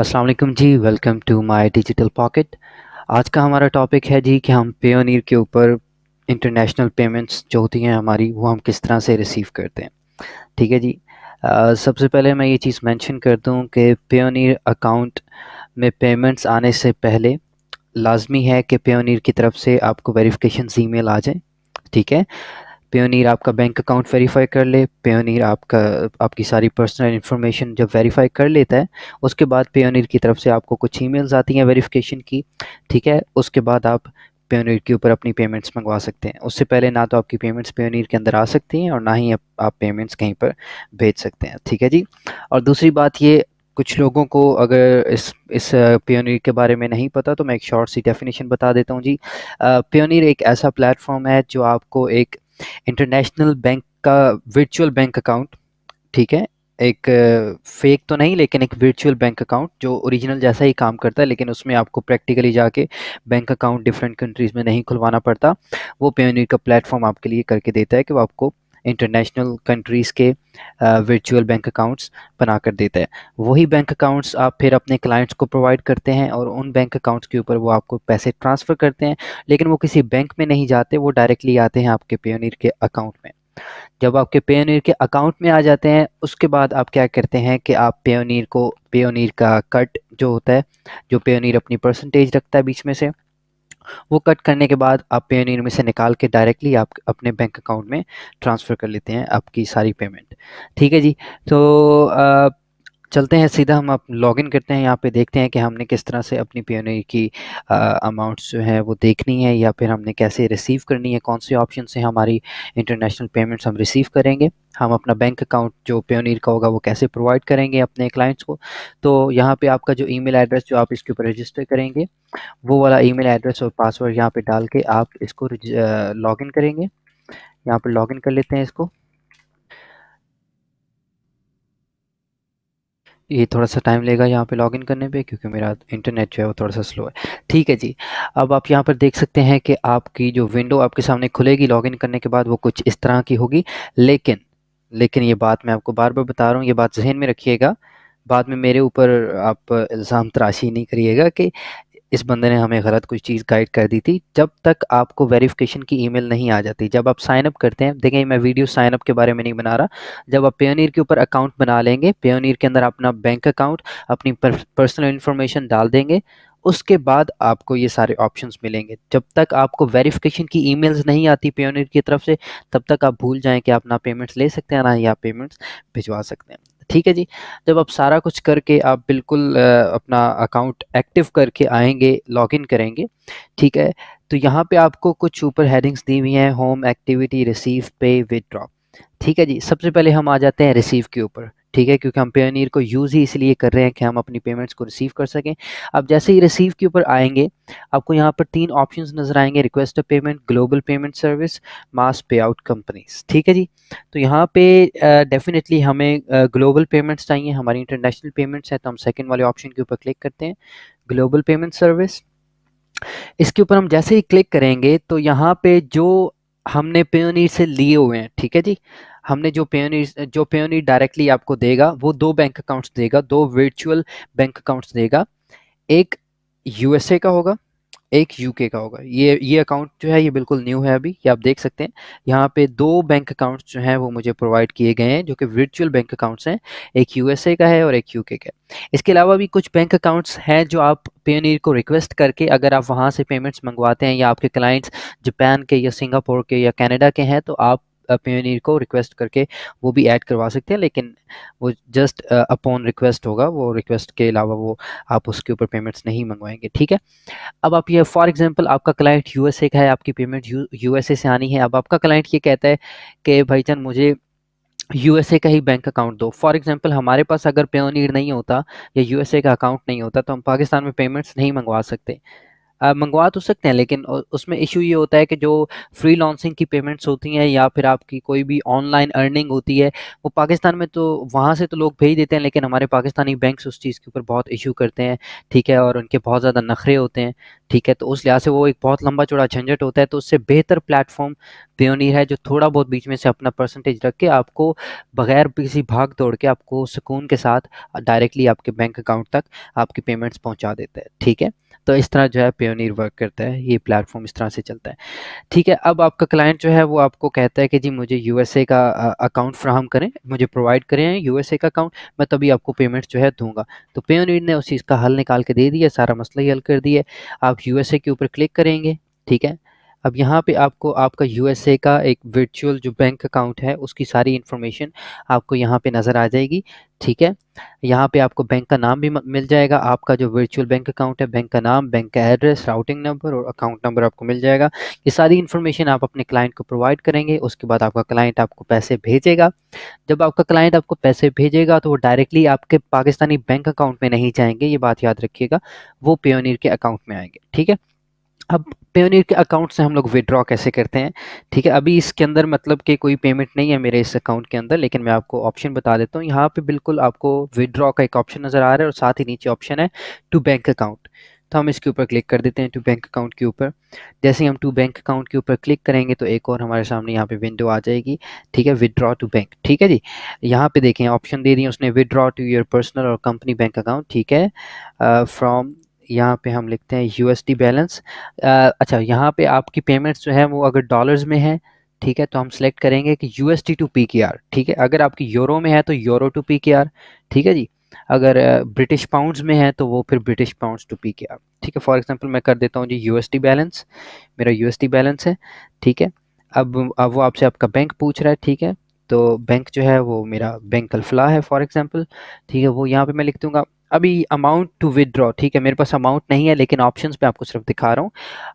अस्सलाम वालेकुम जी welcome to my digital pocket आज का हमारा टॉपिक है जी कि हम ओनर के ऊपर इंटरनेशनल पेमेंट्स जो होती हैं हमारी वो हम किस तरह से रिसीव करते हैं ठीक है जी आ, सबसे पहले मैं ये चीज़ मेंशन कर दूँ कि ओनर अकाउंट में पेमेंट्स आने से पहले लाजमी है कि ओनर की तरफ से आपको ई मेल आ जाए ठीक है पेयोनर आपका बैंक अकाउंट वेरीफाई कर ले पेयोनर आपका आपकी सारी पर्सनल इन्फॉर्मेशन जब वेरीफाई कर लेता है उसके बाद पेयोनर की तरफ से आपको कुछ ईमेल्स आती हैं वेरिफिकेशन की ठीक है उसके बाद आप पेयोनर के ऊपर अपनी पेमेंट्स मंगवा सकते हैं उससे पहले ना तो आपकी पेमेंट्स पेयोनर के अंदर आ सकती हैं और ना ही आप पेमेंट्स कहीं पर भेज सकते हैं ठीक है जी और दूसरी बात ये कुछ लोगों को अगर इस इस पेयोनर के बारे में नहीं पता तो मैं एक शॉर्ट सी डेफिनेशन बता देता हूँ जी पियोनियर एक ऐसा प्लेटफॉर्म है जो आपको एक इंटरनेशनल बैंक का वर्चुअल बैंक अकाउंट ठीक है एक फेक तो नहीं लेकिन एक वर्चुअल बैंक अकाउंट जो ओरिजिनल जैसा ही काम करता है लेकिन उसमें आपको प्रैक्टिकली जाके बैंक अकाउंट डिफरेंट कंट्रीज़ में नहीं खुलवाना पड़ता वो पेयोनियर का प्लेटफॉर्म आपके लिए करके देता है कि वो आपको इंटरनेशनल कंट्रीज़ के वर्चुअल बैंक अकाउंट्स बना कर देता है वही बैंक अकाउंट्स आप फिर अपने क्लाइंट्स को प्रोवाइड करते हैं और उन बैंक अकाउंट्स के ऊपर वो आपको पैसे ट्रांसफ़र करते हैं लेकिन वो किसी बैंक में नहीं जाते वो डायरेक्टली आते हैं आपके पेयोनियर के अकाउंट में जब आपके पेयोनियर के अकाउंट में आ जाते हैं उसके बाद आप क्या करते हैं कि आप पेयोनियर को पेयोनियर का कट जो होता है जो पेयोनियर अपनी परसेंटेज रखता है बीच में से वो कट करने के बाद आप पेनीर में से निकाल के डायरेक्टली आप अपने बैंक अकाउंट में ट्रांसफ़र कर लेते हैं आपकी सारी पेमेंट ठीक है जी तो चलते हैं सीधा हम आप लॉगिन करते हैं यहाँ पे देखते हैं कि हमने किस तरह से अपनी पीओनई e की अमाउंट्स जो है वो देखनी है या फिर हमने कैसे रिसीव करनी है कौन से ऑप्शन से हमारी इंटरनेशनल पेमेंट्स हम रिसीव करेंगे हम अपना बैंक अकाउंट जो ओनर e का होगा वो कैसे प्रोवाइड करेंगे अपने क्लाइंट्स को तो यहाँ पे आपका जो ईमेल एड्रेस जो आप इसके ऊपर रजिस्टर करेंगे वो वाला ईमेल एड्रेस और पासवर्ड यहाँ पे डाल के आप इसको लॉगिन करेंगे यहाँ पर लॉगिन कर लेते हैं इसको ये थोड़ा सा टाइम लेगा यहाँ पे लॉगिन करने पे क्योंकि मेरा इंटरनेट जो है वो थोड़ा सा स्लो है ठीक है जी अब आप यहाँ पर देख सकते हैं कि आपकी जो विंडो आपके सामने खुलेगी लॉगिन करने के बाद वो कुछ इस तरह की होगी लेकिन लेकिन ये बात मैं आपको बार बार बता रहा हूँ ये बात जहन में रखिएगा बाद में मेरे ऊपर आप इल्ज़ाम तराशी नहीं करिएगा कि इस बंदे ने हमें गलत कुछ चीज़ गाइड कर दी थी जब तक आपको वेरिफिकेशन की ईमेल नहीं आ जाती जब आप साइनअप करते हैं देखें मैं वीडियो साइनअप के बारे में नहीं बना रहा जब आप पेनीर के ऊपर अकाउंट बना लेंगे पेनीर के अंदर अपना बैंक अकाउंट अपनी पर्सनल इन्फॉर्मेशन डाल देंगे उसके बाद आपको ये सारे ऑप्शंस मिलेंगे जब तक आपको वेरिफिकेशन की ईमेल्स नहीं आती पेनीर की तरफ से तब तक आप भूल जाएं कि आप ना पेमेंट्स ले सकते हैं ना ही आप पेमेंट्स भिजवा सकते हैं ठीक है जी जब आप सारा कुछ करके आप बिल्कुल अपना अकाउंट एक्टिव करके आएंगे लॉगिन करेंगे ठीक है तो यहाँ पे आपको कुछ ऊपर हेडिंग्स दी हुई हैं home activity receive pay withdraw ठीक है जी सबसे पहले हम आ जाते हैं रिसीव के ऊपर ठीक है क्योंकि हम पेयनीर को यूज़ ही इसलिए कर रहे हैं कि हम अपनी पेमेंट्स को रिसीव कर सकें अब जैसे ही रिसीव के ऊपर आएंगे आपको यहाँ पर तीन ऑप्शंस नज़र आएंगे request of payment global payment service mass pay out companies ठीक है जी तो यहाँ पे डेफिनेटली हमें ग्लोबल पेमेंट्स चाहिए हमारी इंटरनेशनल पेमेंट्स हैं तो हम सेकेंड वाले ऑप्शन के ऊपर क्लिक करते हैं ग्लोबल पेमेंट सर्विस इसके ऊपर हम जैसे ही क्लिक करेंगे तो यहाँ पे जो हमने पेयोनीर से लिए हुए हैं ठीक है जी हमने जो पेयोनीर जो पेयोनीर डायरेक्टली आपको देगा वो दो बैंक अकाउंट्स देगा दो वर्चुअल बैंक अकाउंट्स देगा एक यूएसए का होगा एक यूके का होगा ये ये अकाउंट जो है ये बिल्कुल न्यू है अभी ये आप देख सकते हैं यहाँ पे दो बैंक अकाउंट्स जो हैं वो मुझे प्रोवाइड किए गए हैं जो कि वर्चुअल बैंक अकाउंट्स हैं एक यूएसए का है और एक यूके का है इसके अलावा भी कुछ बैंक अकाउंट्स हैं जो आप पेनीर को रिक्वेस्ट करके अगर आप वहाँ से पेमेंट्स मंगवाते हैं या आपके क्लाइंट्स जापान के या सिंगापुर के या कैनेडा के हैं तो आप पेनीर को रिक्वेस्ट करके वो भी ऐड करवा सकते हैं लेकिन वो जस्ट अपॉन रिक्वेस्ट होगा वो रिक्वेस्ट के अलावा वो आप उसके ऊपर पेमेंट्स नहीं मंगवाएंगे ठीक है अब आप ये फॉर एग्जांपल आपका क्लाइंट यूएसए का है आपकी पेमेंट यूएसए से आनी है अब आपका क्लाइंट ये कहता है कि भाईचान मुझे यूएसए का ही बैंक अकाउंट दो फॉर एग्जांपल हमारे पास अगर पेनीर नहीं होता या यूएसए का अकाउंट नहीं होता तो हम पाकिस्तान में पेमेंट्स नहीं मंगवा सकते मंगवा तो सकते हैं लेकिन उसमें इशू ये होता है कि जो फ्री लॉन्सिंग की पेमेंट्स होती हैं या फिर आपकी कोई भी ऑनलाइन अर्निंग होती है वो पाकिस्तान में तो वहाँ से तो लोग भेज देते हैं लेकिन हमारे पाकिस्तानी बैंक्स उस चीज़ के ऊपर बहुत इशू करते हैं ठीक है और उनके बहुत ज़्यादा नखरे होते हैं ठीक है तो उस लिहाज से वो एक बहुत लंबा चौड़ा झंझट होता है तो उससे बेहतर प्लेटफॉर्म पियोनियर है जो थोड़ा बहुत बीच में से अपना परसेंटेज रख के आपको बगैर किसी भाग दौड़ के आपको सुकून के साथ डायरेक्टली आपके बैंक अकाउंट तक आपकी पेमेंट्स पहुँचा देता है ठीक है तो इस तरह जो है पेयोनियर वर्क करता है ये प्लेटफॉर्म इस तरह से चलता है ठीक है अब आपका क्लाइंट जो है वो आपको कहता है कि जी मुझे यूएसए का अकाउंट फ्राहम करें मुझे प्रोवाइड करें यूएसए का अकाउंट मैं तभी आपको पेमेंट जो है दूंगा तो पेयोनियर ने उस चीज़ का हल निकाल के दे दिया सारा मसला ही हल कर दिया आप यू के ऊपर क्लिक करेंगे ठीक है अब यहाँ पे आपको आपका यूएसए का एक वर्चुअल जो बैंक अकाउंट है उसकी सारी इन्फॉर्मेशन आपको यहाँ पे नज़र आ जाएगी ठीक है यहाँ पे आपको बैंक का नाम भी मिल जाएगा आपका जो वर्चुअल बैंक अकाउंट है बैंक का नाम बैंक का एड्रेस राउटिंग नंबर और अकाउंट नंबर आपको मिल जाएगा ये सारी इन्फॉर्मेशन आप अपने क्लाइंट को प्रोवाइड करेंगे उसके बाद आपका क्लाइंट आपको पैसे भेजेगा जब आपका क्लाइंट आपको पैसे भेजेगा तो वो डायरेक्टली आपके पाकिस्तानी बैंक अकाउंट में नहीं जाएंगे ये बात याद रखिएगा वो पेयोनियर के अकाउंट में आएंगे ठीक है अब पेयोनियर के अकाउंट से हम लोग विड्रॉ कैसे करते हैं ठीक है अभी इसके अंदर मतलब कि कोई पेमेंट नहीं है मेरे इस अकाउंट के अंदर लेकिन मैं आपको ऑप्शन बता देता हूँ यहाँ पे बिल्कुल आपको विड्रॉ का एक ऑप्शन नज़र आ रहा है और साथ ही नीचे ऑप्शन है टू बैंक अकाउंट तो हम इसके ऊपर क्लिक कर देते हैं टू बैंक अकाउंट के ऊपर जैसे ही हम टू बैंक अकाउंट के ऊपर क्लिक करेंगे तो एक और हमारे सामने यहाँ पे विंडो आ जाएगी ठीक है विदड्रॉ टू बैंक ठीक है जी यहाँ पे देखें ऑप्शन दे दिए उसने विदड्रॉ टू योर पर्सनल और कंपनी बैंक अकाउंट ठीक है फ्रॉम uh, यहाँ पे हम लिखते हैं यू यूएसडी बैलेंस अच्छा यहाँ पे आपकी पेमेंट्स जो है वो अगर डॉलर्स में है ठीक है तो हम सेलेक्ट करेंगे कि U S D to P K R ठीक है अगर आपकी यूरो में है तो euro to P K R ठीक है जी अगर ब्रिटिश पाउंड्स में है तो वो फिर British pounds to P K R ठीक है फॉर एग्जांपल मैं कर देता हूँ जी यू एस डी बैलेंस मेरा यू एस डी बैलेंस है ठीक है अब अब वो आपसे आपका बैंक पूछ रहा है ठीक है तो बैंक जो है वो मेरा बैंक अल्फला है फॉर एग्जाम्पल ठीक है वो यहाँ पर मैं लिख दूँगा अभी अमाउंट टू विदड्रॉ ठीक है मेरे पास अमाउंट नहीं है लेकिन ऑप्शंस पे आपको सिर्फ दिखा रहा हूँ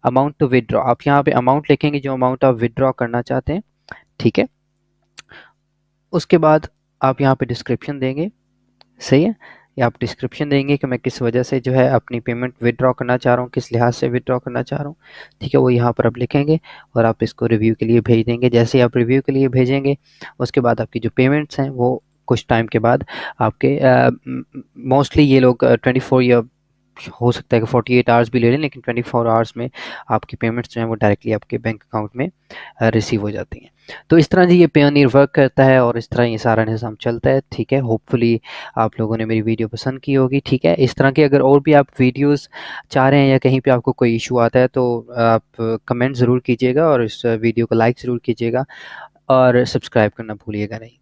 अमाउंट टू विदड्रॉ आप यहाँ पे अमाउंट लिखेंगे जो अमाउंट आप विदड्रॉ करना चाहते हैं ठीक है उसके बाद आप यहाँ पे डिस्क्रिप्शन देंगे सही है या आप डिस्क्रिप्शन देंगे कि मैं किस वजह से जो है अपनी पेमेंट विदड्रॉ करना चाह रहा हूँ किस लिहाज से विदड्रॉ करना चाह रहा हूँ ठीक है वो यहाँ पर आप लिखेंगे और आप इसको रिव्यू के लिए भेज देंगे जैसे ही आप रिव्यू के लिए भेजेंगे उसके बाद आपकी जो पेमेंट्स हैं वो कुछ टाइम के बाद आपके मोस्टली ये लोग ट्वेंटी फोर या हो सकता है कि फोर्टी एट आवर्स भी ले लें लेकिन ट्वेंटी फोर आवर्स में आपकी पेमेंट्स जो हैं वो डायरेक्टली आपके बैंक अकाउंट में रिसीव हो जाती हैं तो इस तरह जी ये पेनियर वर्क करता है और इस तरह ये सारा निज़ाम चलता है ठीक है होपफुली आप लोगों ने मेरी वीडियो पसंद की होगी ठीक है इस तरह की अगर और भी आप वीडियोज़ चाह रहे हैं या कहीं पर आपको कोई इशू आता है तो आप कमेंट ज़रूर कीजिएगा और इस वीडियो को लाइक ज़रूर कीजिएगा और सब्सक्राइब करना भूलिएगा नहीं